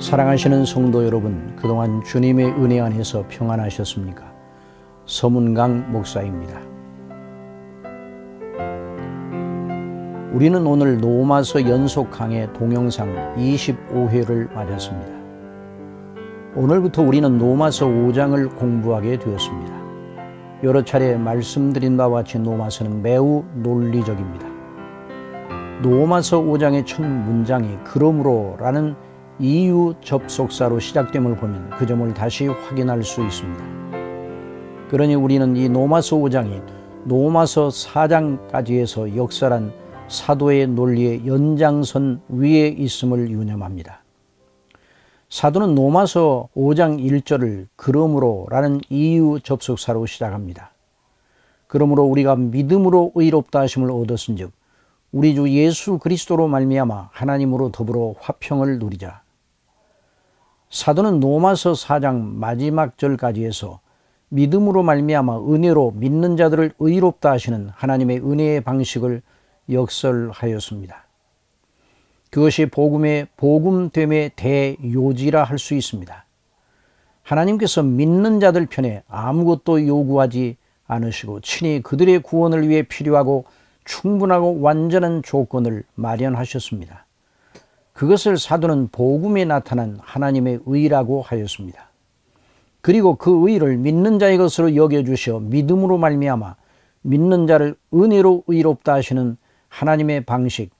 사랑하시는 성도 여러분, 그동안 주님의 은혜 안에서 평안하셨습니까? 서문강 목사입니다. 우리는 오늘 노마서 연속 강의 동영상 25회를 마쳤습니다. 오늘부터 우리는 노마서 5장을 공부하게 되었습니다. 여러 차례 말씀드린 바와 같이 노마서는 매우 논리적입니다. 노마서 5장의 첫 문장이 그러므로라는 이유 접속사로 시작됨을 보면 그 점을 다시 확인할 수 있습니다. 그러니 우리는 이 노마서 5장이 노마서 4장까지에서 역사란 사도의 논리의 연장선 위에 있음을 유념합니다. 사도는 노마서 5장 1절을 그러므로라는 이유 접속사로 시작합니다. 그러므로 우리가 믿음으로 의롭다 하심을 얻었은즉 우리 주 예수 그리스도로 말미암아 하나님으로 더불어 화평을 누리자. 사도는 노마서 4장 마지막 절까지 해서 믿음으로 말미암아 은혜로 믿는 자들을 의롭다 하시는 하나님의 은혜의 방식을 역설하였습니다. 그것이 복음의 복음됨의 대요지라 할 수 있습니다. 하나님께서 믿는 자들 편에 아무것도 요구하지 않으시고 친히 그들의 구원을 위해 필요하고 충분하고 완전한 조건을 마련하셨습니다. 그것을 사도는 복음에 나타난 하나님의 의라고 하였습니다. 그리고 그 의를 믿는 자의 것으로 여겨주시 믿음으로 말미암아 믿는 자를 은혜로 의롭다 하시는 하나님의 방식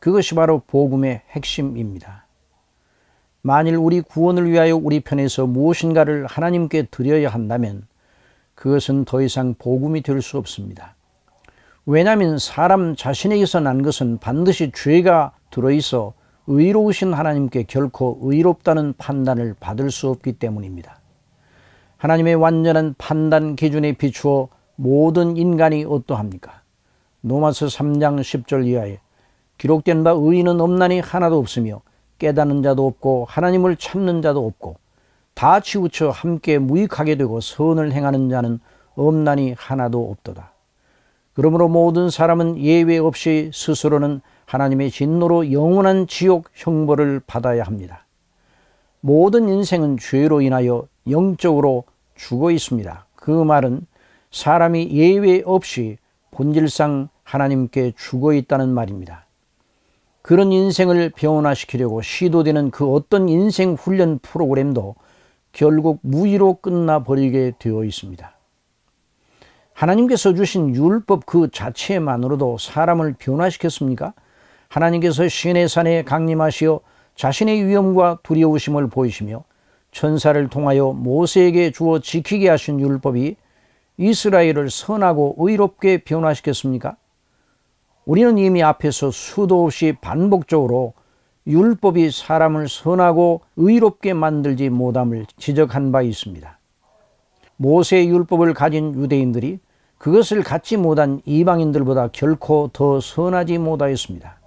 그것이 바로 복음의 핵심입니다. 만일 우리 구원을 위하여 우리 편에서 무엇인가를 하나님께 드려야 한다면 그것은 더 이상 복음이 될 수 없습니다. 왜냐하면 사람 자신에게서 난 것은 반드시 죄가 들어있어 의로우신 하나님께 결코 의롭다는 판단을 받을 수 없기 때문입니다. 하나님의 완전한 판단 기준에 비추어 모든 인간이 어떠합니까? 노마스 3장 10절 이하에 기록된 바 의인은 없나니 하나도 없으며 깨닫는 자도 없고 하나님을 찾는 자도 없고 다 치우쳐 함께 무익하게 되고 선을 행하는 자는 없나니 하나도 없도다. 그러므로 모든 사람은 예외 없이 스스로는 하나님의 진노로 영원한 지옥 형벌을 받아야 합니다. 모든 인생은 죄로 인하여 영적으로 죽어 있습니다. 그 말은 사람이 예외 없이 본질상 하나님께 죽어 있다는 말입니다. 그런 인생을 변화시키려고 시도되는 그 어떤 인생 훈련 프로그램도 결국 무의로 끝나버리게 되어 있습니다. 하나님께서 주신 율법 그 자체만으로도 사람을 변화시켰습니까? 하나님께서 신의 산에 강림하시어 자신의 위험과 두려우심을 보이시며 천사를 통하여 모세에게 주어 지키게 하신 율법이 이스라엘을 선하고 의롭게 변화시켰습니까? 우리는 이미 앞에서 수도 없이 반복적으로 율법이 사람을 선하고 의롭게 만들지 못함을 지적한 바 있습니다. 모세의 율법을 가진 유대인들이 그것을 갖지 못한 이방인들보다 결코 더 선하지 못하였습니다.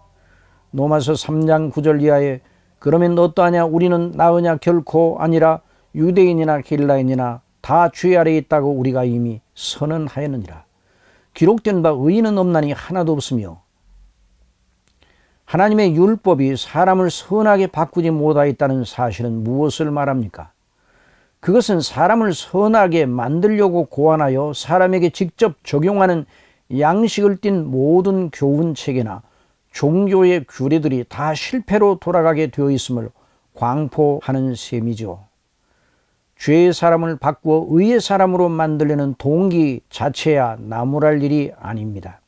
노마서 3장 9절 이하에 그러면 어떠하냐 우리는 나으냐 결코 아니라 유대인이나 길라인이나 다 주의 아래에 있다고 우리가 이미 선언하였느니라. 기록된 바 의인은 없나니 하나도 없으며 하나님의 율법이 사람을 선하게 바꾸지 못하였다는 사실은 무엇을 말합니까? 그것은 사람을 선하게 만들려고 고안하여 사람에게 직접 적용하는 양식을 띤 모든 교훈 체계나 종교의 규례들이 다 실패로 돌아가게 되어 있음을 광포하는 셈이죠. 죄의 사람을 바꾸어 의의 사람으로 만들려는 동기 자체야 나무랄 일이 아닙니다.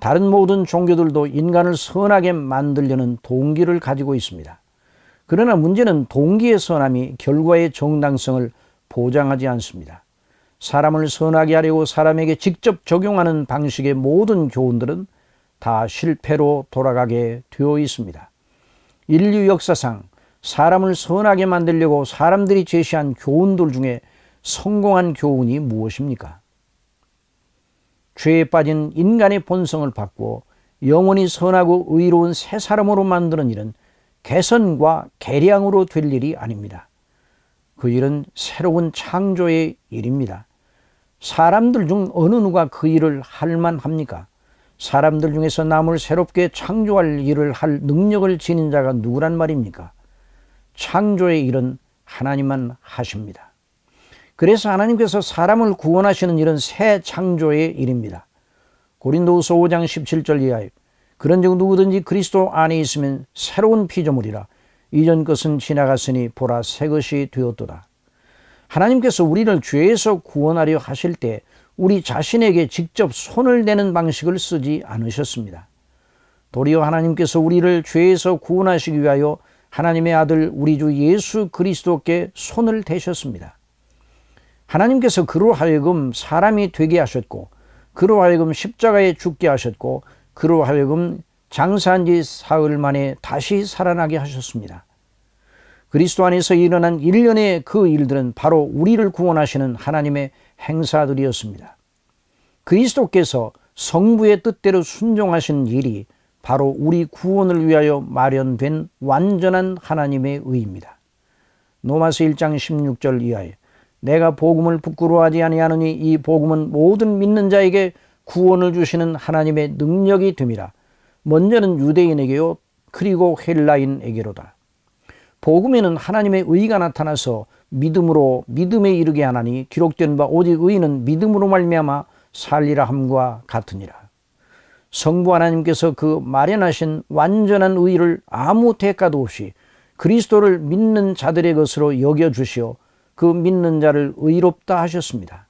다른 모든 종교들도 인간을 선하게 만들려는 동기를 가지고 있습니다. 그러나 문제는 동기의 선함이 결과의 정당성을 보장하지 않습니다. 사람을 선하게 하려고 사람에게 직접 적용하는 방식의 모든 교훈들은 다 실패로 돌아가게 되어 있습니다. 인류 역사상 사람을 선하게 만들려고 사람들이 제시한 교훈들 중에 성공한 교훈이 무엇입니까? 죄에 빠진 인간의 본성을 바꾸어 영원히 선하고 의로운 새 사람으로 만드는 일은 개선과 개량으로 될 일이 아닙니다. 그 일은 새로운 창조의 일입니다. 사람들 중 어느 누가 그 일을 할 만합니까? 사람들 중에서 남을 새롭게 창조할 일을 할 능력을 지닌 자가 누구란 말입니까? 창조의 일은 하나님만 하십니다. 그래서 하나님께서 사람을 구원하시는 일은 새 창조의 일입니다. 고린도후서 5장 17절 이하에 그런즉 누구든지 그리스도 안에 있으면 새로운 피조물이라 이전 것은 지나갔으니 보라 새 것이 되었도다. 하나님께서 우리를 죄에서 구원하려 하실 때 우리 자신에게 직접 손을 대는 방식을 쓰지 않으셨습니다. 도리어 하나님께서 우리를 죄에서 구원하시기 위하여 하나님의 아들 우리 주 예수 그리스도께 손을 대셨습니다. 하나님께서 그로 하여금 사람이 되게 하셨고 그로 하여금 십자가에 죽게 하셨고 그로 하여금 장사한 지 사흘 만에 다시 살아나게 하셨습니다. 그리스도 안에서 일어난 일련의 그 일들은 바로 우리를 구원하시는 하나님의 행사들이었습니다. 그리스도께서 성부의 뜻대로 순종하신 일이 바로 우리 구원을 위하여 마련된 완전한 하나님의 의입니다. 노마스 1장 16절 이하에 내가 복음을 부끄러워하지 아니하느니 이 복음은 모든 믿는 자에게 구원을 주시는 하나님의 능력이 됨이라. 먼저는 유대인에게요 그리고 헬라인에게로다. 복음에는 하나님의 의가 나타나서 믿음으로 믿음에 이르게 하나니 기록된 바 오직 의인은 믿음으로 말미암아 살리라 함과 같으니라. 성부 하나님께서 그 마련하신 완전한 의를 아무 대가도 없이 그리스도를 믿는 자들의 것으로 여겨 주시어 그 믿는 자를 의롭다 하셨습니다.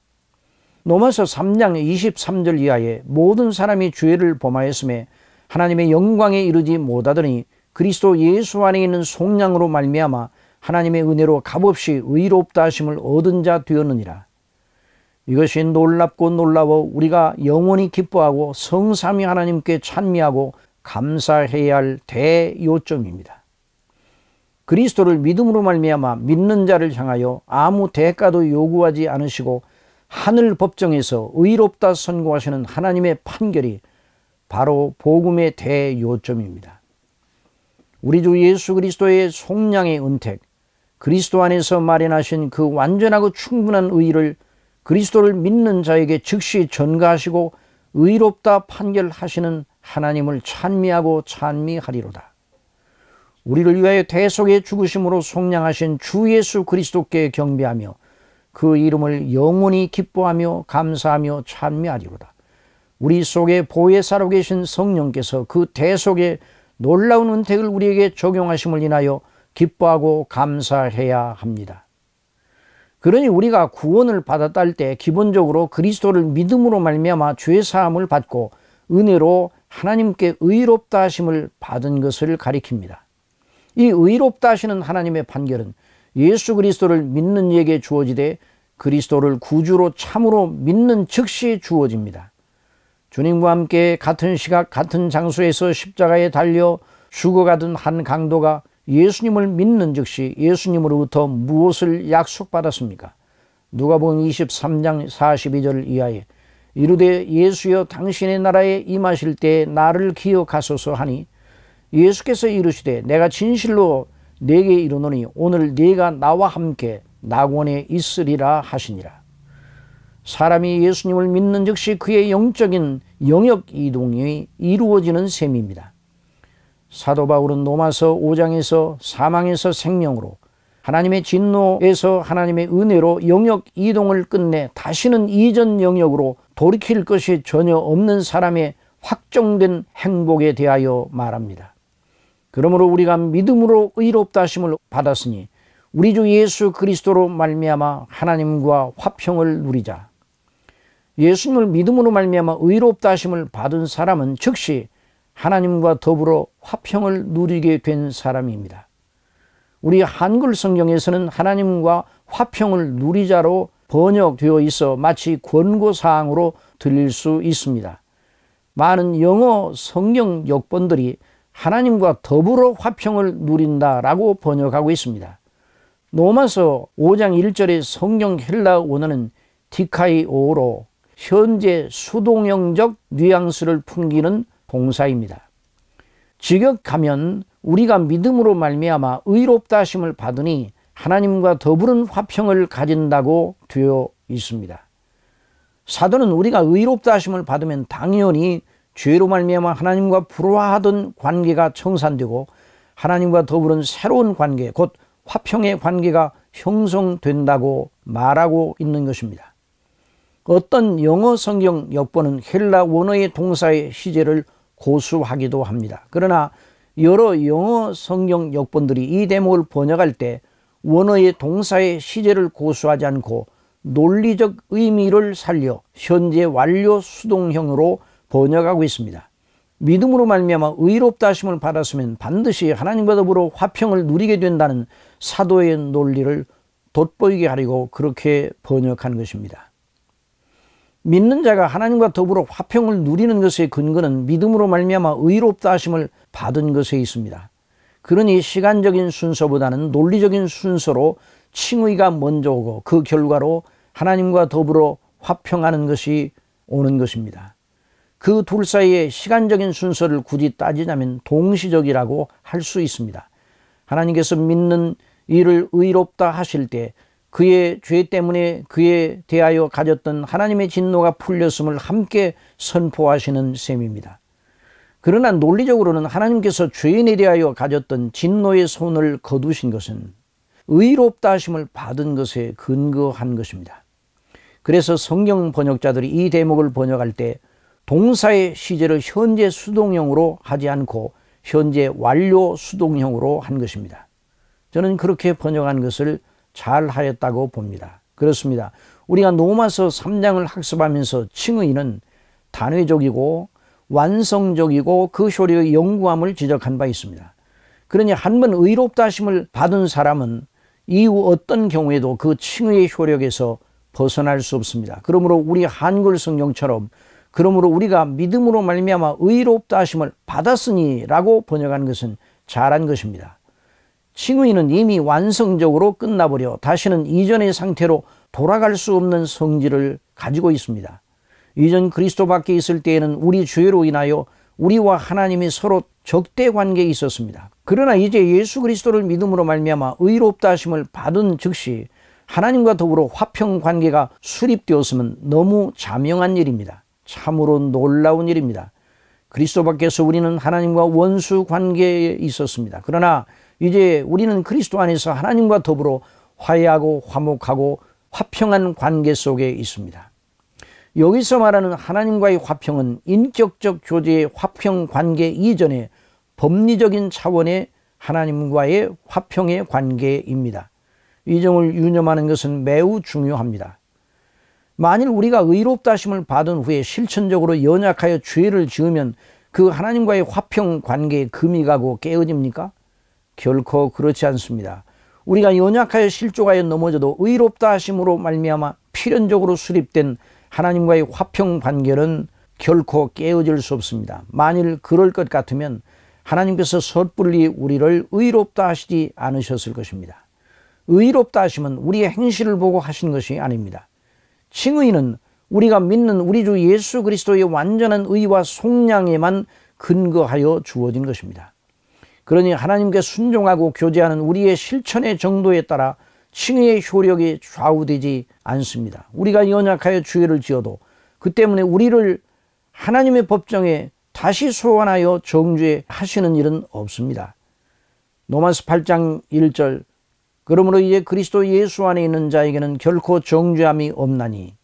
로마서 3장 23절 이하에 모든 사람이 죄를 범하였음에 하나님의 영광에 이르지 못하더니 그리스도 예수 안에 있는 속량으로 말미암아 하나님의 은혜로 값없이 의롭다 하심을 얻은 자 되었느니라. 이것이 놀랍고 놀라워 우리가 영원히 기뻐하고 성삼위 하나님께 찬미하고 감사해야 할 대요점입니다. 그리스도를 믿음으로 말미암아 믿는 자를 향하여 아무 대가도 요구하지 않으시고 하늘 법정에서 의롭다 선고하시는 하나님의 판결이 바로 복음의 대요점입니다. 우리 주 예수 그리스도의 속량의 은택, 그리스도 안에서 마련하신 그 완전하고 충분한 의를 그리스도를 믿는 자에게 즉시 전가하시고 의롭다 판결하시는 하나님을 찬미하고 찬미하리로다. 우리를 위하여 대속의 죽으심으로 속량하신 주 예수 그리스도께 경배하며 그 이름을 영원히 기뻐하며 감사하며 찬미하리로다. 우리 속에 보혜 살아 계신 성령께서 그 대속의 놀라운 은택을 우리에게 적용하심을 인하여 기뻐하고 감사해야 합니다. 그러니 우리가 구원을 받았다 할 때 기본적으로 그리스도를 믿음으로 말미암아 죄 사함을 받고 은혜로 하나님께 의롭다 하심을 받은 것을 가리킵니다. 이 의롭다 하시는 하나님의 판결은 예수 그리스도를 믿는 이에게 주어지되 그리스도를 구주로 참으로 믿는 즉시 주어집니다. 주님과 함께 같은 시각 같은 장소에서 십자가에 달려 죽어가던 한 강도가 예수님을 믿는 즉시 예수님으로부터 무엇을 약속받았습니까? 누가복음 23장 42절 이하에 이르되 예수여 당신의 나라에 임하실 때 나를 기억하소서 하니 예수께서 이르시되 내가 진실로 내게 이르노니 오늘 네가 나와 함께 낙원에 있으리라 하시니라. 사람이 예수님을 믿는 즉시 그의 영적인 영역 이동이 이루어지는 셈입니다. 사도 바울은 로마서 5장에서 사망에서 생명으로 하나님의 진노에서 하나님의 은혜로 영역 이동을 끝내 다시는 이전 영역으로 돌이킬 것이 전혀 없는 사람의 확정된 행복에 대하여 말합니다. 그러므로 우리가 믿음으로 의롭다 심을 받았으니 우리 주 예수 그리스도로 말미암아 하나님과 화평을 누리자. 예수님을 믿음으로 말미암아 의롭다 심을 받은 사람은 즉시 하나님과 더불어 화평을 누리게 된 사람입니다. 우리 한글 성경에서는 하나님과 화평을 누리자로 번역되어 있어 마치 권고사항으로 들릴 수 있습니다. 많은 영어 성경 역본들이 하나님과 더불어 화평을 누린다라고 번역하고 있습니다. 로마서 5장 1절의 성경 헬라 원어는 디카이오로 현재 수동형적 뉘앙스를 풍기는 봉사입니다. 직역하면 우리가 믿음으로 말미암아 의롭다 하심을 받으니 하나님과 더불은 화평을 가진다고 되어 있습니다. 사도는 우리가 의롭다 하심을 받으면 당연히 죄로 말미암아 하나님과 불화하던 관계가 청산되고 하나님과 더불은 새로운 관계 곧 화평의 관계가 형성된다고 말하고 있는 것입니다. 어떤 영어 성경 역본은 헬라 원어의 동사의 시제를 고수하기도 합니다. 그러나 여러 영어 성경 역본들이 이 대목을 번역할 때 원어의 동사의 시제를 고수하지 않고 논리적 의미를 살려 현재 완료 수동형으로 번역하고 있습니다. 믿음으로 말미암아 의롭다 하심을 받았으면 반드시 하나님과 더불어 화평을 누리게 된다는 사도의 논리를 돋보이게 하려고 그렇게 번역한 것입니다. 믿는 자가 하나님과 더불어 화평을 누리는 것의 근거는 믿음으로 말미암아 의롭다 하심을 받은 것에 있습니다. 그러니 시간적인 순서보다는 논리적인 순서로 칭의가 먼저 오고 그 결과로 하나님과 더불어 화평하는 것이 오는 것입니다. 그 둘 사이의 시간적인 순서를 굳이 따지자면 동시적이라고 할 수 있습니다. 하나님께서 믿는 이를 의롭다 하실 때 그의 죄 때문에 그에 대하여 가졌던 하나님의 진노가 풀렸음을 함께 선포하시는 셈입니다. 그러나 논리적으로는 하나님께서 죄인에 대하여 가졌던 진노의 손을 거두신 것은 의롭다 하심을 받은 것에 근거한 것입니다. 그래서 성경 번역자들이 이 대목을 번역할 때 동사의 시제를 현재 수동형으로 하지 않고 현재 완료 수동형으로 한 것입니다. 저는 그렇게 번역한 것을 잘하였다고 봅니다. 그렇습니다. 우리가 노마서 3장을 학습하면서 칭의는 단회적이고 완성적이고 그 효력의 영구함을 지적한 바 있습니다. 그러니 한 번 의롭다 하심을 받은 사람은 이후 어떤 경우에도 그 칭의의 효력에서 벗어날 수 없습니다. 그러므로 우리 한글 성경처럼 그러므로 우리가 믿음으로 말미암아 의롭다 하심을 받았으니라고 번역한 것은 잘한 것입니다. 싱이는 이미 완성적으로 끝나버려 다시는 이전의 상태로 돌아갈 수 없는 성질을 가지고 있습니다. 이전 그리스도 밖에 있을 때에는 우리 죄로 인하여 우리와 하나님이 서로 적대 관계에 있었습니다. 그러나 이제 예수 그리스도를 믿음으로 말미암아 의롭다 하심을 받은 즉시 하나님과 더불어 화평 관계가 수립되었으면 너무 자명한 일입니다. 참으로 놀라운 일입니다. 그리스도 밖에서 우리는 하나님과 원수 관계에 있었습니다. 그러나 이제 우리는 그리스도 안에서 하나님과 더불어 화해하고 화목하고 화평한 관계 속에 있습니다. 여기서 말하는 하나님과의 화평은 인격적 교제의 화평 관계 이전에 법리적인 차원의 하나님과의 화평의 관계입니다. 이 점을 유념하는 것은 매우 중요합니다. 만일 우리가 의롭다 심을 받은 후에 실천적으로 연약하여 죄를 지으면 그 하나님과의 화평 관계에 금이 가고 깨어집니까? 결코 그렇지 않습니다. 우리가 연약하여 실족하여 넘어져도 의롭다 하심으로 말미암아 필연적으로 수립된 하나님과의 화평 관계는 결코 깨어질 수 없습니다. 만일 그럴 것 같으면 하나님께서 섣불리 우리를 의롭다 하시지 않으셨을 것입니다. 의롭다 하심은 우리의 행실을 보고 하신 것이 아닙니다. 칭의는 우리가 믿는 우리 주 예수 그리스도의 완전한 의와 속량에만 근거하여 주어진 것입니다. 그러니 하나님께 순종하고 교제하는 우리의 실천의 정도에 따라 칭의의 효력이 좌우되지 않습니다. 우리가 연약하여 죄를 지어도 그 때문에 우리를 하나님의 법정에 다시 소환하여 정죄하시는 일은 없습니다. 노마스 8장 1절 그러므로 이제 그리스도 예수 안에 있는 자에게는 결코 정죄함이 없나니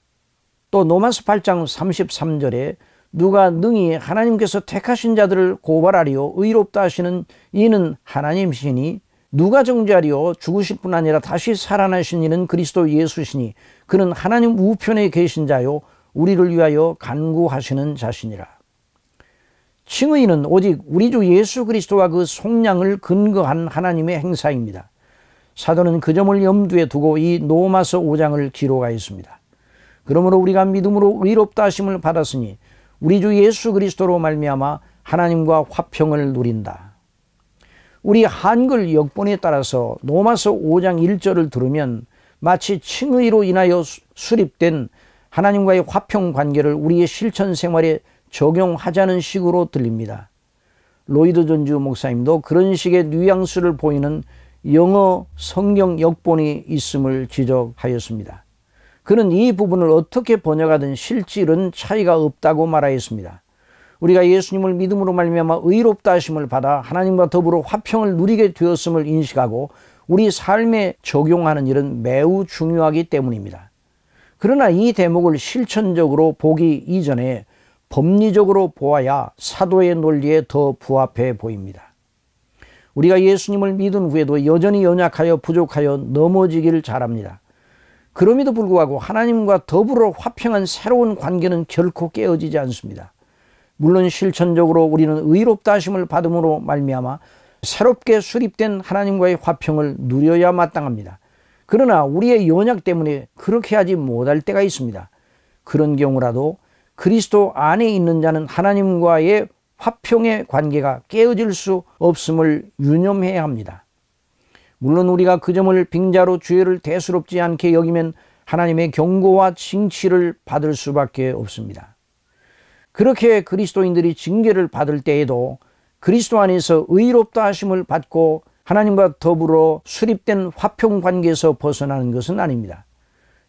또 노마스 8장 33절에 누가 능히 하나님께서 택하신 자들을 고발하리요 의롭다 하시는 이는 하나님시니 이 누가 정죄하리요 죽으실 뿐 아니라 다시 살아나신 이는 그리스도 예수시니 그는 하나님 우편에 계신 자요 우리를 위하여 간구하시는 자신이라 칭의는 오직 우리 주 예수 그리스도와 그 속량을 근거한 하나님의 행사입니다 사도는 그 점을 염두에 두고 이 노마서 5장을 기록하였습니다 그러므로 우리가 믿음으로 의롭다 하심을 받았으니 우리 주 예수 그리스도로 말미암아 하나님과 화평을 누린다. 우리 한글 역본에 따라서 노마서 5장 1절을 들으면 마치 칭의로 인하여 수립된 하나님과의 화평 관계를 우리의 실천 생활에 적용하자는 식으로 들립니다. 로이드 존주 목사님도 그런 식의 뉘앙스를 보이는 영어 성경 역본이 있음을 지적하였습니다. 그는 이 부분을 어떻게 번역하든 실질은 차이가 없다고 말하였습니다. 우리가 예수님을 믿음으로 말미암아 의롭다 하심을 받아 하나님과 더불어 화평을 누리게 되었음을 인식하고 우리 삶에 적용하는 일은 매우 중요하기 때문입니다. 그러나 이 대목을 실천적으로 보기 이전에 법리적으로 보아야 사도의 논리에 더 부합해 보입니다. 우리가 예수님을 믿은 후에도 여전히 연약하여 부족하여 넘어지기를 잘합니다. 그럼에도 불구하고 하나님과 더불어 화평한 새로운 관계는 결코 깨어지지 않습니다. 물론 실천적으로 우리는 의롭다 하심을 받음으로 말미암아 새롭게 수립된 하나님과의 화평을 누려야 마땅합니다. 그러나 우리의 연약 때문에 그렇게 하지 못할 때가 있습니다. 그런 경우라도 그리스도 안에 있는 자는 하나님과의 화평의 관계가 깨어질 수 없음을 유념해야 합니다. 물론 우리가 그 점을 빙자로 죄를 대수롭지 않게 여기면 하나님의 경고와 징치를 받을 수밖에 없습니다. 그렇게 그리스도인들이 징계를 받을 때에도 그리스도 안에서 의롭다 하심을 받고 하나님과 더불어 수립된 화평 관계에서 벗어나는 것은 아닙니다.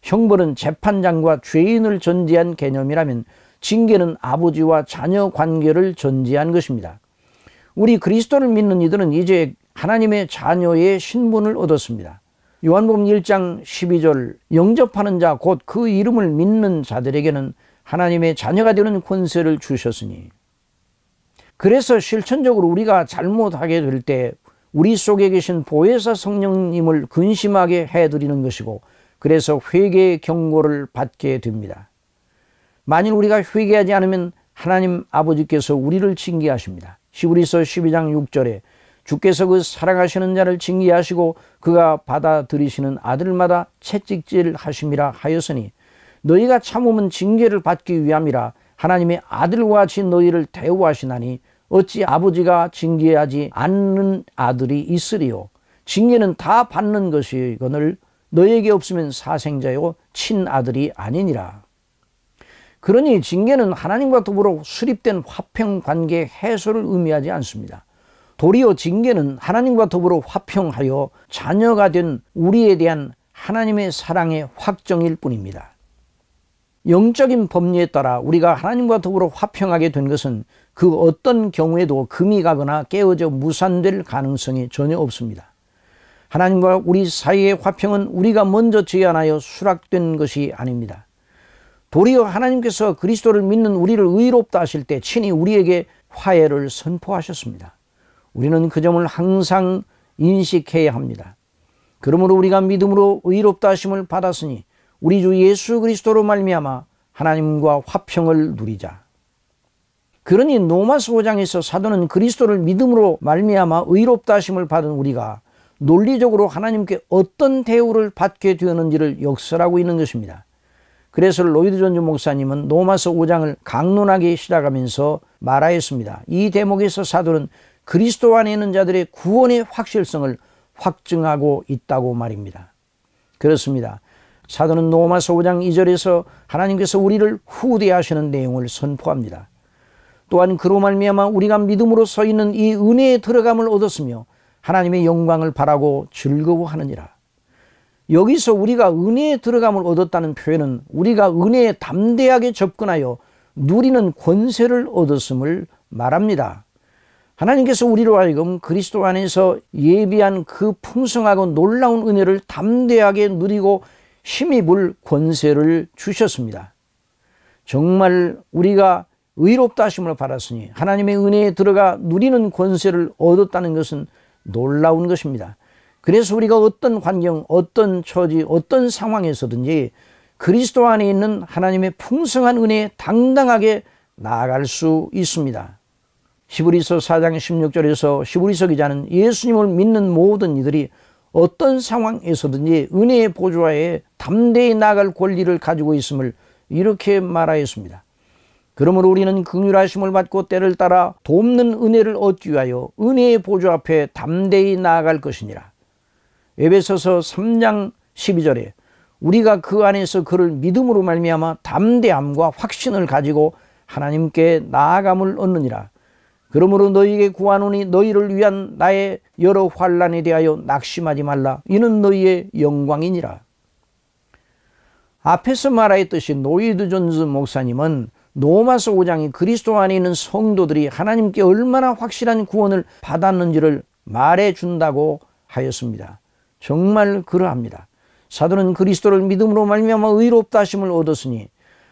형벌은 재판장과 죄인을 전제한 개념이라면 징계는 아버지와 자녀 관계를 전제한 것입니다. 우리 그리스도를 믿는 이들은 이제 하나님의 자녀의 신분을 얻었습니다. 요한복음 1장 12절 영접하는 자 곧 그 이름을 믿는 자들에게는 하나님의 자녀가 되는 권세를 주셨으니 그래서 실천적으로 우리가 잘못하게 될 때 우리 속에 계신 보혜사 성령님을 근심하게 해드리는 것이고 그래서 회개 경고를 받게 됩니다. 만일 우리가 회개하지 않으면 하나님 아버지께서 우리를 징계하십니다. 시브리서 12장 6절에 주께서 그 사랑하시는 자를 징계하시고 그가 받아들이시는 아들마다 채찍질 하심이라 하였으니 너희가 참으면 징계를 받기 위함이라 하나님의 아들과 같이 너희를 대우하시나니 어찌 아버지가 징계하지 않는 아들이 있으리요 징계는 다 받는 것이거늘 너에게 희 없으면 사생자요 친아들이 아니니라 그러니 징계는 하나님과 더불어 수립된 화평 관계 해소를 의미하지 않습니다. 도리어 징계는 하나님과 더불어 화평하여 자녀가 된 우리에 대한 하나님의 사랑의 확정일 뿐입니다. 영적인 법리에 따라 우리가 하나님과 더불어 화평하게 된 것은 그 어떤 경우에도 금이 가거나 깨어져 무산될 가능성이 전혀 없습니다. 하나님과 우리 사이의 화평은 우리가 먼저 제안하여 수락된 것이 아닙니다. 도리어 하나님께서 그리스도를 믿는 우리를 의롭다 하실 때 친히 우리에게 화해를 선포하셨습니다. 우리는 그 점을 항상 인식해야 합니다. 그러므로 우리가 믿음으로 의롭다 하심을 받았으니 우리 주 예수 그리스도로 말미암아 하나님과 화평을 누리자. 그러니 노마스 5장에서 사도는 그리스도를 믿음으로 말미암아 의롭다 하심을 받은 우리가 논리적으로 하나님께 어떤 대우를 받게 되었는지를 역설하고 있는 것입니다. 그래서 로이드 존주 목사님은 노마서 5장을 강론하기 시작하면서 말하였습니다. 이 대목에서 사도는 그리스도 안에 있는 자들의 구원의 확실성을 확증하고 있다고 말입니다. 그렇습니다. 사도는 노마서 5장 2절에서 하나님께서 우리를 후대하시는 내용을 선포합니다. 또한 그로 말미암아 우리가 믿음으로 서 있는 이 은혜의 들어감을 얻었으며 하나님의 영광을 바라고 즐거워하느니라. 여기서 우리가 은혜의 들어감을 얻었다는 표현은 우리가 은혜에 담대하게 접근하여 누리는 권세를 얻었음을 말합니다. 하나님께서 우리로 하여금 그리스도 안에서 예비한 그 풍성하고 놀라운 은혜를 담대하게 누리고 힘입을 권세를 주셨습니다. 정말 우리가 의롭다 하심을 받았으니 하나님의 은혜에 들어가 누리는 권세를 얻었다는 것은 놀라운 것입니다. 그래서 우리가 어떤 환경, 어떤 처지, 어떤 상황에서든지 그리스도 안에 있는 하나님의 풍성한 은혜에 당당하게 나아갈 수 있습니다. 히브리서 4장 16절에서 히브리서 기자는 예수님을 믿는 모든 이들이 어떤 상황에서든지 은혜의 보좌에 담대히 나갈 권리를 가지고 있음을 이렇게 말하였습니다. 그러므로 우리는 극률하심을 받고 때를 따라 돕는 은혜를 얻기 위하여 은혜의 보좌 앞에 담대히 나아갈 것이니라. 에베소서 3장 12절에 우리가 그 안에서 그를 믿음으로 말미암아 담대함과 확신을 가지고 하나님께 나아감을 얻느니라. 그러므로 너희에게 구하노니 너희를 위한 나의 여러 환란에 대하여 낙심하지 말라. 이는 너희의 영광이니라. 앞에서 말하였듯이 노이드 존스 목사님은 노마서 5장이 그리스도 안에 있는 성도들이 하나님께 얼마나 확실한 구원을 받았는지를 말해준다고 하였습니다. 정말 그러합니다. 사도는 그리스도를 믿음으로 말미암아 의롭다 심을 얻었으니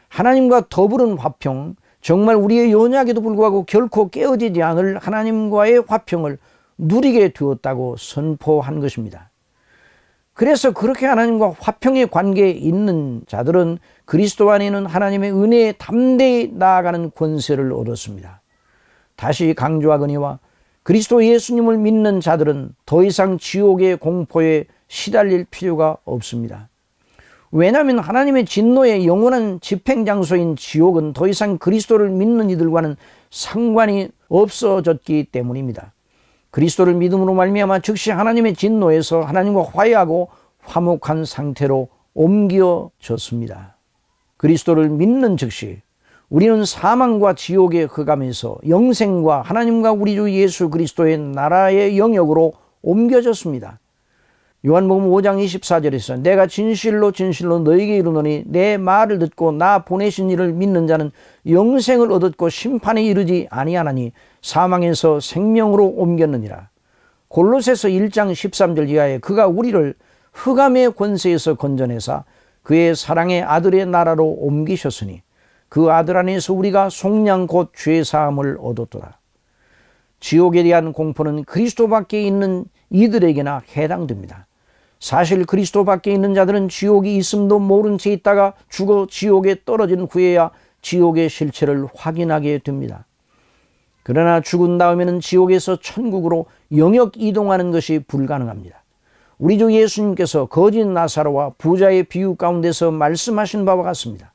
하나님과 더불은 화평 정말 우리의 연약에도 불구하고 결코 깨어지지 않을 하나님과의 화평을 누리게 되었다고 선포한 것입니다. 그래서 그렇게 하나님과 화평의 관계에 있는 자들은 그리스도 안에 는 하나님의 은혜에 담대히 나아가는 권세를 얻었습니다. 다시 강조하거니와 그리스도 예수님을 믿는 자들은 더 이상 지옥의 공포에 시달릴 필요가 없습니다. 왜냐하면 하나님의 진노의 영원한 집행장소인 지옥은 더 이상 그리스도를 믿는 이들과는 상관이 없어졌기 때문입니다. 그리스도를 믿음으로 말미암아 즉시 하나님의 진노에서 하나님과 화해하고 화목한 상태로 옮겨졌습니다. 그리스도를 믿는 즉시 우리는 사망과 지옥의 흑암에서 영생과 하나님과 우리 주 예수 그리스도의 나라의 영역으로 옮겨졌습니다. 요한복음 5장 24절에서 내가 진실로 진실로 너에게 이르노니 내 말을 듣고 나 보내신 이를 믿는 자는 영생을 얻었고 심판에 이르지 아니하나니 사망에서 생명으로 옮겼느니라. 골로새서 1장 13절 이하에 그가 우리를 흑암의 권세에서 건져내사 그의 사랑의 아들의 나라로 옮기셨으니 그 아들 안에서 우리가 속량 곧 죄사함을 얻었더라. 지옥에 대한 공포는 그리스도밖에 있는 이들에게나 해당됩니다. 사실 그리스도 밖에 있는 자들은 지옥이 있음도 모른 채 있다가 죽어 지옥에 떨어진 후에야 지옥의 실체를 확인하게 됩니다. 그러나 죽은 다음에는 지옥에서 천국으로 영역 이동하는 것이 불가능합니다. 우리 주 예수님께서 거짓 나사로와 부자의 비유 가운데서 말씀하신 바와 같습니다.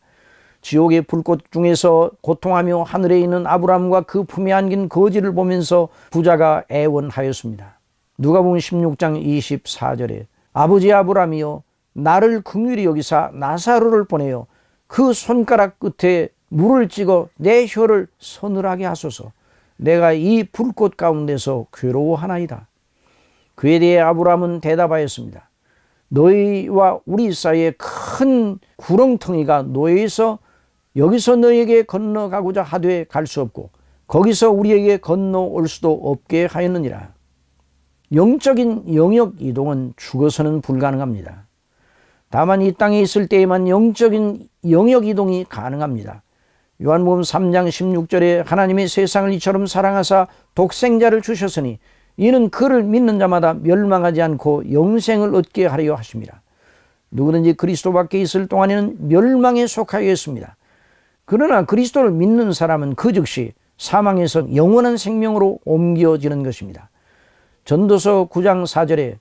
지옥의 불꽃 중에서 고통하며 하늘에 있는 아브라함과 그 품에 안긴 거지를 보면서 부자가 애원하였습니다. 누가복음 16장 24절에 아버지 아브라함이여 나를 긍휼히 여기사 나사로를 보내요. 그 손가락 끝에 물을 찍어 내 혀를 서늘하게 하소서. 내가 이 불꽃 가운데서 괴로워하나이다. 그에 대해 아브라함은 대답하였습니다. 너희와 우리 사이에 큰 구렁텅이가 노여서 여기서 너희에게 건너가고자 하되 갈 수 없고 거기서 우리에게 건너올 수도 없게 하였느니라. 영적인 영역 이동은 죽어서는 불가능합니다. 다만 이 땅에 있을 때에만 영적인 영역 이동이 가능합니다. 요한복음 3장 16절에 하나님의 세상을 이처럼 사랑하사 독생자를 주셨으니 이는 그를 믿는 자마다 멸망하지 않고 영생을 얻게 하려 하십니다. 누구든지 그리스도 밖에 있을 동안에는 멸망에 속하였습니다. 그러나 그리스도를 믿는 사람은 그 즉시 사망에서 영원한 생명으로 옮겨지는 것입니다. 전도서 9장 4절에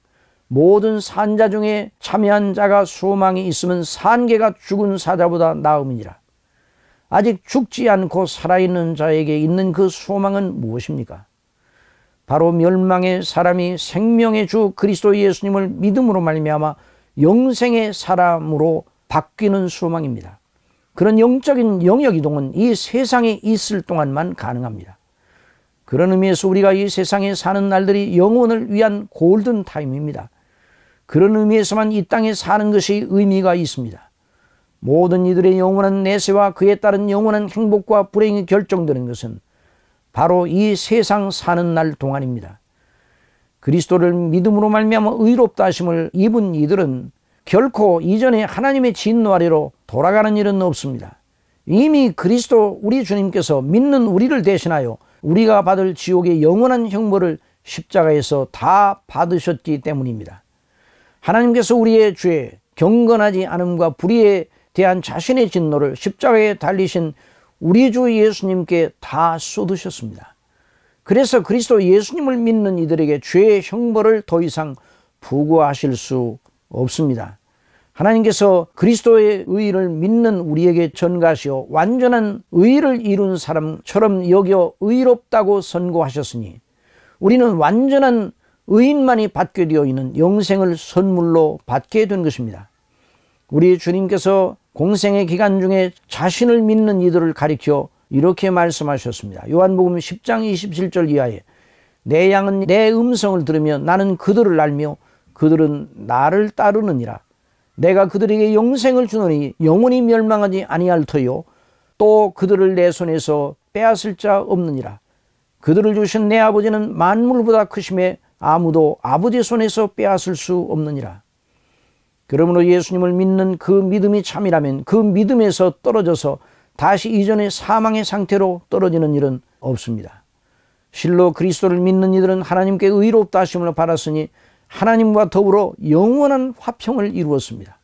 모든 산자 중에 참여한 자가 소망이 있으면 산개가 죽은 사자보다 나음이니라. 아직 죽지 않고 살아있는 자에게 있는 그 소망은 무엇입니까? 바로 멸망의 사람이 생명의 주 그리스도 예수님을 믿음으로 말미암아 영생의 사람으로 바뀌는 소망입니다. 그런 영적인 영역 이동은 이 세상에 있을 동안만 가능합니다. 그런 의미에서 우리가 이 세상에 사는 날들이 영혼을 위한 골든 타임입니다. 그런 의미에서만 이 땅에 사는 것이 의미가 있습니다. 모든 이들의 영원한 내세와 그에 따른 영원한 행복과 불행이 결정되는 것은 바로 이 세상 사는 날 동안입니다. 그리스도를 믿음으로 말미암아 의롭다 하심을 입은 이들은 결코 이전에 하나님의 진노 아래로 돌아가는 일은 없습니다. 이미 그리스도 우리 주님께서 믿는 우리를 대신하여 우리가 받을 지옥의 영원한 형벌을 십자가에서 다 받으셨기 때문입니다. 하나님께서 우리의 죄, 경건하지 않음과 불의에 대한 자신의 진노를 십자가에 달리신 우리 주 예수님께 다 쏟으셨습니다. 그래서 그리스도 예수님을 믿는 이들에게 죄의 형벌을 더 이상 부과하실 수 없습니다. 하나님께서 그리스도의 의를 믿는 우리에게 전가하시어 완전한 의를 이룬 사람처럼 여겨 의롭다고 선고하셨으니 우리는 완전한 의인만이 받게 되어 있는 영생을 선물로 받게 된 것입니다. 우리 주님께서 공생의 기간 중에 자신을 믿는 이들을 가리켜 이렇게 말씀하셨습니다. 요한복음 10장 27절 이하에 내 양은 내 음성을 들으며 나는 그들을 알며 그들은 나를 따르느니라. 내가 그들에게 영생을 주노니 영원히 멸망하지 아니할 터요 또 그들을 내 손에서 빼앗을 자 없느니라 그들을 주신 내 아버지는 만물보다 크심에 아무도 아버지 손에서 빼앗을 수 없느니라 그러므로 예수님을 믿는 그 믿음이 참이라면 그 믿음에서 떨어져서 다시 이전의 사망의 상태로 떨어지는 일은 없습니다 실로 그리스도를 믿는 이들은 하나님께 의롭다 하심을 받았으니 하나님과 더불어 영원한 화평을 이루었습니다.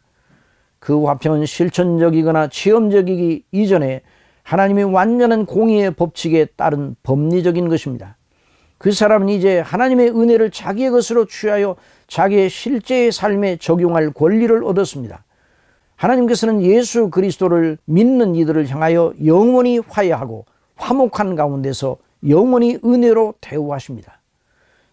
그 화평은 실천적이거나 체험적이기 이전에 하나님의 완전한 공의의 법칙에 따른 법리적인 것입니다. 그 사람은 이제 하나님의 은혜를 자기의 것으로 취하여 자기의 실제의 삶에 적용할 권리를 얻었습니다. 하나님께서는 예수 그리스도를 믿는 이들을 향하여 영원히 화해하고 화목한 가운데서 영원히 은혜로 대우하십니다.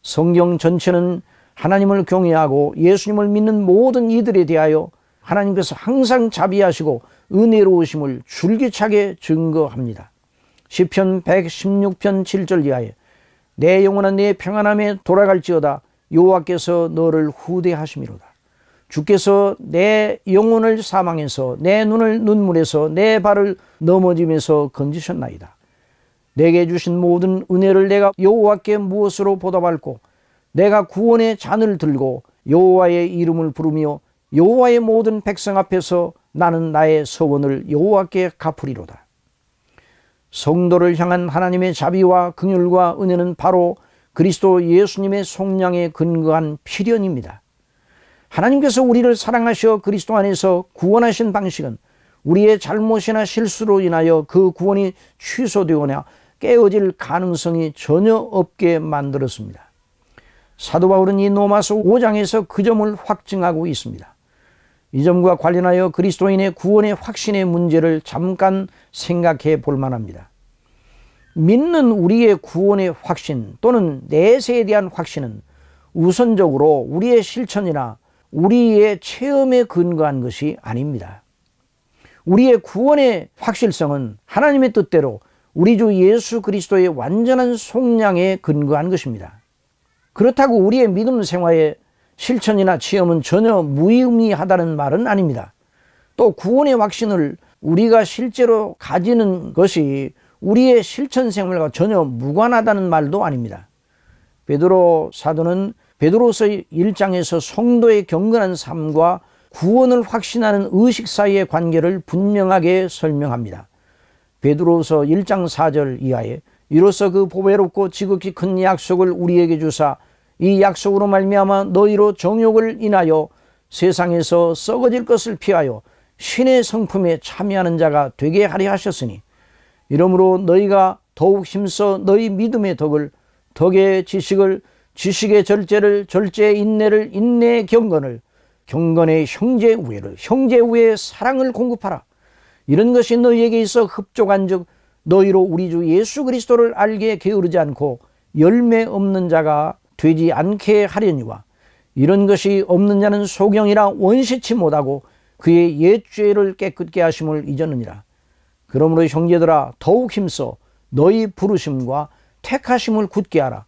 성경 전체는 하나님을 경외하고 예수님을 믿는 모든 이들에 대하여 하나님께서 항상 자비하시고 은혜로우심을 줄기차게 증거합니다. 시편 116편 7절 이하에 내 영혼은 내 평안함에 돌아갈지어다 여호와께서 너를 후대하심이로다. 주께서 내 영혼을 사망해서 내 눈을 눈물에서 내 발을 넘어짐에서 건지셨나이다. 내게 주신 모든 은혜를 내가 여호와께 무엇으로 보답할고 내가 구원의 잔을 들고 여호와의 이름을 부르며 여호와의 모든 백성 앞에서 나는 나의 서원을 여호와께 갚으리로다. 성도를 향한 하나님의 자비와 긍휼과 은혜는 바로 그리스도 예수님의 속량에 근거한 필연입니다. 하나님께서 우리를 사랑하셔 그리스도 안에서 구원하신 방식은 우리의 잘못이나 실수로 인하여 그 구원이 취소되거나 깨어질 가능성이 전혀 없게 만들었습니다. 사도 바울은 이 로마서 5장에서 그 점을 확증하고 있습니다. 이 점과 관련하여 그리스도인의 구원의 확신의 문제를 잠깐 생각해 볼 만합니다. 믿는 우리의 구원의 확신 또는 내세에 대한 확신은 우선적으로 우리의 실천이나 우리의 체험에 근거한 것이 아닙니다. 우리의 구원의 확실성은 하나님의 뜻대로 우리 주 예수 그리스도의 완전한 속량에 근거한 것입니다. 그렇다고 우리의 믿음 생활에 실천이나 체험은 전혀 무의미하다는 말은 아닙니다. 또 구원의 확신을 우리가 실제로 가지는 것이 우리의 실천 생활과 전혀 무관하다는 말도 아닙니다. 베드로 사도는 베드로서 1장에서 성도의 경건한 삶과 구원을 확신하는 의식 사이의 관계를 분명하게 설명합니다. 베드로서 1장 4절 이하에 이로써 그 보배롭고 지극히 큰 약속을 우리에게 주사 이 약속으로 말미암아 너희로 정욕을 인하여 세상에서 썩어질 것을 피하여 신의 성품에 참여하는 자가 되게 하려 하셨으니 이러므로 너희가 더욱 힘써 너희 믿음의 덕을 덕의 지식을 지식의 절제를 절제의 인내를 인내의 경건을 경건의 형제 우애를 형제 우애의 사랑을 공급하라 이런 것이 너희에게 있어 흡족한즉 너희로 우리 주 예수 그리스도를 알게 게으르지 않고 열매 없는 자가 되지 않게 하려니와 이런 것이 없는 자는 소경이라 원시치 못하고 그의 옛 죄를 깨끗게 하심을 잊었느니라. 그러므로 형제들아 더욱 힘써 너희 부르심과 택하심을 굳게 하라.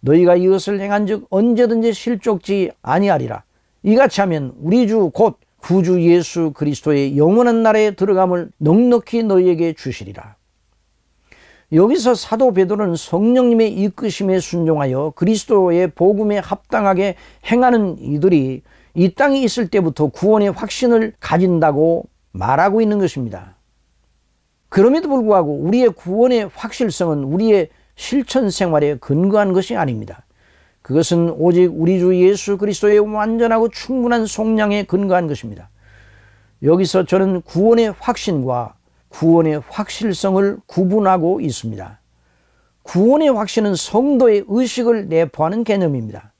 너희가 이것을 행한즉 언제든지 실족지 아니하리라. 이같이 하면 우리 주 곧 구주 예수 그리스도의 영원한 날에 들어감을 넉넉히 너희에게 주시리라. 여기서 사도 베드로는 성령님의 이끄심에 순종하여 그리스도의 복음에 합당하게 행하는 이들이 이 땅에 있을 때부터 구원의 확신을 가진다고 말하고 있는 것입니다. 그럼에도 불구하고 우리의 구원의 확실성은 우리의 실천 생활에 근거한 것이 아닙니다. 그것은 오직 우리 주 예수 그리스도의 완전하고 충분한 속량에 근거한 것입니다. 여기서 저는 구원의 확신과 구원의 확실성을 구분하고 있습니다. 구원의 확신은 성도의 의식을 내포하는 개념입니다.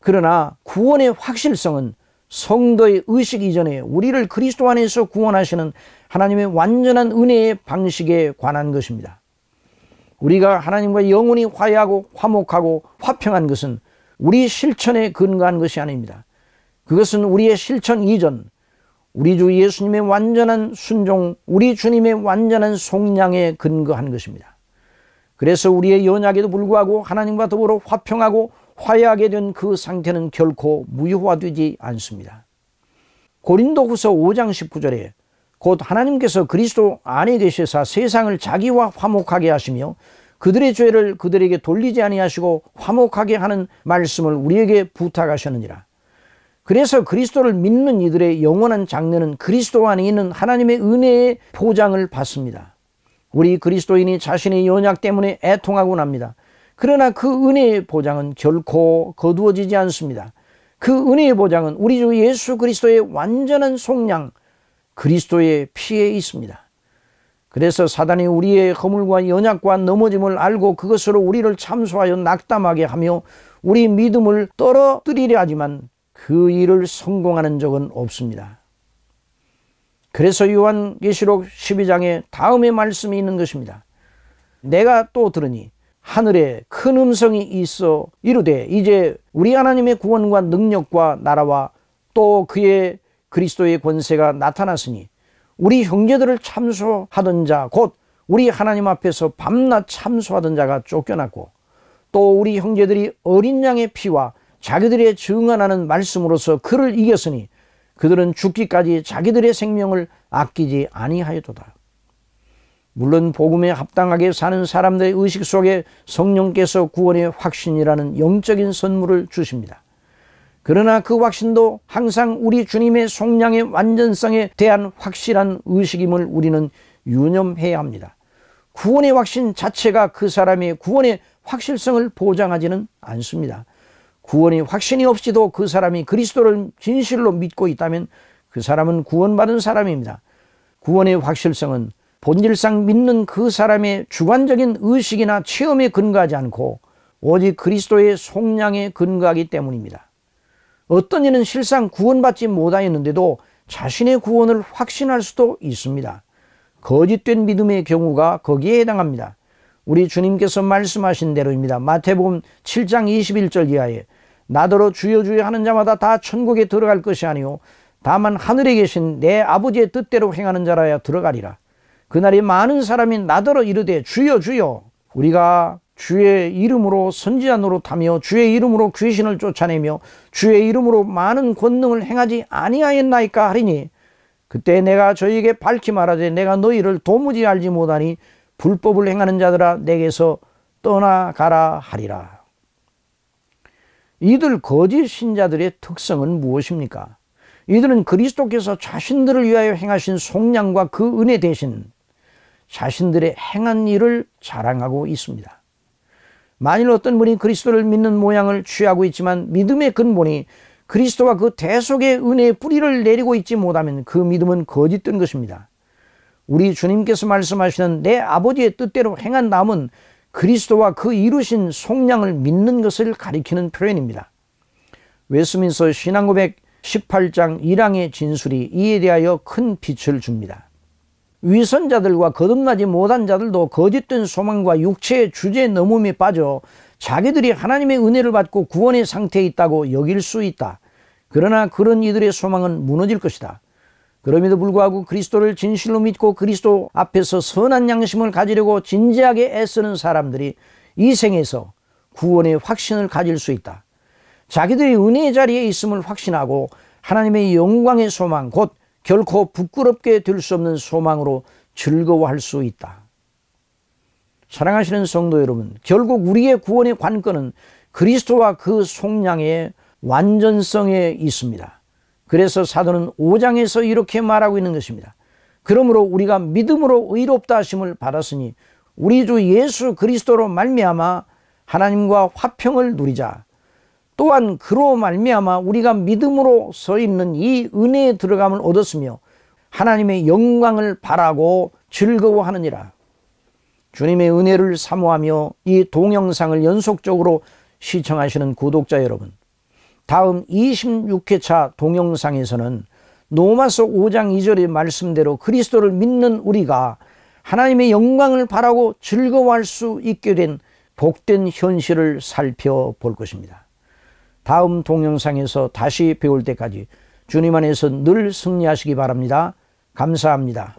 그러나 구원의 확실성은 성도의 의식 이전에 우리를 그리스도 안에서 구원하시는 하나님의 완전한 은혜의 방식에 관한 것입니다. 우리가 하나님과 영원히 화해하고 화목하고 화평한 것은 우리 실천에 근거한 것이 아닙니다. 그것은 우리의 실천 이전, 우리 주 예수님의 완전한 순종, 우리 주님의 완전한 속량에 근거한 것입니다. 그래서 우리의 연약에도 불구하고 하나님과 더불어 화평하고 화해하게 된 그 상태는 결코 무효화되지 않습니다. 고린도후서 5장 19절에 곧 하나님께서 그리스도 안에 계셔서 세상을 자기와 화목하게 하시며 그들의 죄를 그들에게 돌리지 아니하시고 화목하게 하는 말씀을 우리에게 부탁하셨느니라. 그래서 그리스도를 믿는 이들의 영원한 장래는 그리스도 안에 있는 하나님의 은혜의 포장을 받습니다. 우리 그리스도인이 자신의 연약 때문에 애통하곤 합니다. 그러나 그 은혜의 보장은 결코 거두어지지 않습니다. 그 은혜의 보장은 우리 주 예수 그리스도의 완전한 속량, 그리스도의 피에 있습니다. 그래서 사단이 우리의 허물과 연약과 넘어짐을 알고 그것으로 우리를 참소하여 낙담하게 하며 우리 믿음을 떨어뜨리려 하지만 그 일을 성공하는 적은 없습니다. 그래서 요한계시록 12장에 다음의 말씀이 있는 것입니다. 내가 또 들으니 하늘에 큰 음성이 있어 이르되 이제 우리 하나님의 구원과 능력과 나라와 또 그의 그리스도의 권세가 나타났으니 우리 형제들을 참소하던 자 곧 우리 하나님 앞에서 밤낮 참소하던 자가 쫓겨났고 또 우리 형제들이 어린 양의 피와 자기들의 증언하는 말씀으로서 그를 이겼으니 그들은 죽기까지 자기들의 생명을 아끼지 아니하였도다. 물론 복음에 합당하게 사는 사람들의 의식 속에 성령께서 구원의 확신이라는 영적인 선물을 주십니다. 그러나 그 확신도 항상 우리 주님의 속량의 완전성에 대한 확실한 의식임을 우리는 유념해야 합니다. 구원의 확신 자체가 그 사람의 구원의 확실성을 보장하지는 않습니다. 구원이 확신이 없이도 그 사람이 그리스도를 진실로 믿고 있다면 그 사람은 구원받은 사람입니다. 구원의 확실성은 본질상 믿는 그 사람의 주관적인 의식이나 체험에 근거하지 않고 오직 그리스도의 속량에 근거하기 때문입니다. 어떤 이는 실상 구원받지 못하였는데도 자신의 구원을 확신할 수도 있습니다. 거짓된 믿음의 경우가 거기에 해당합니다. 우리 주님께서 말씀하신 대로입니다. 마태복음 7장 21절 이하에 나더러 주여 주여 하는 자마다 다 천국에 들어갈 것이 아니오 다만 하늘에 계신 내 아버지의 뜻대로 행하는 자라야 들어가리라 그날에 많은 사람이 나더러 이르되 주여 주여 우리가 주의 이름으로 선지자 노릇하며 주의 이름으로 귀신을 쫓아내며 주의 이름으로 많은 권능을 행하지 아니하였나이까 하리니 그때 내가 저희에게 밝히 말하되 내가 너희를 도무지 알지 못하니 불법을 행하는 자들아 내게서 떠나가라 하리라 이들 거짓 신자들의 특성은 무엇입니까? 이들은 그리스도께서 자신들을 위하여 행하신 속량과 그 은혜 대신 자신들의 행한 일을 자랑하고 있습니다. 만일 어떤 분이 그리스도를 믿는 모양을 취하고 있지만 믿음의 근본이 그리스도와 그 대속의 은혜의 뿌리를 내리고 있지 못하면 그 믿음은 거짓된 것입니다. 우리 주님께서 말씀하시는 내 아버지의 뜻대로 행한 남은 그리스도와 그 이루신 속량을 믿는 것을 가리키는 표현입니다. 웨스민서 신앙고백 18장 1항의 진술이 이에 대하여 큰 빛을 줍니다. 위선자들과 거듭나지 못한 자들도 거짓된 소망과 육체의 주제의 넘음에 빠져 자기들이 하나님의 은혜를 받고 구원의 상태에 있다고 여길 수 있다. 그러나 그런 이들의 소망은 무너질 것이다. 그럼에도 불구하고 그리스도를 진실로 믿고 그리스도 앞에서 선한 양심을 가지려고 진지하게 애쓰는 사람들이 이 생에서 구원의 확신을 가질 수 있다. 자기들이 은혜의 자리에 있음을 확신하고 하나님의 영광의 소망, 곧 결코 부끄럽게 될 수 없는 소망으로 즐거워할 수 있다. 사랑하시는 성도 여러분, 결국 우리의 구원의 관건은 그리스도와 그 속량의 완전성에 있습니다. 그래서 사도는 5장에서 이렇게 말하고 있는 것입니다. 그러므로 우리가 믿음으로 의롭다 하심을 받았으니 우리 주 예수 그리스도로 말미암아 하나님과 화평을 누리자. 또한 그로 말미암아 우리가 믿음으로 서 있는 이 은혜에 들어감을 얻었으며 하나님의 영광을 바라고 즐거워하느니라. 주님의 은혜를 사모하며 이 동영상을 연속적으로 시청하시는 구독자 여러분, 다음 26회차 동영상에서는 노마서 5장 2절의 말씀대로 그리스도를 믿는 우리가 하나님의 영광을 바라고 즐거워할 수 있게 된 복된 현실을 살펴볼 것입니다. 다음 동영상에서 다시 배울 때까지 주님 안에서 늘 승리하시기 바랍니다. 감사합니다.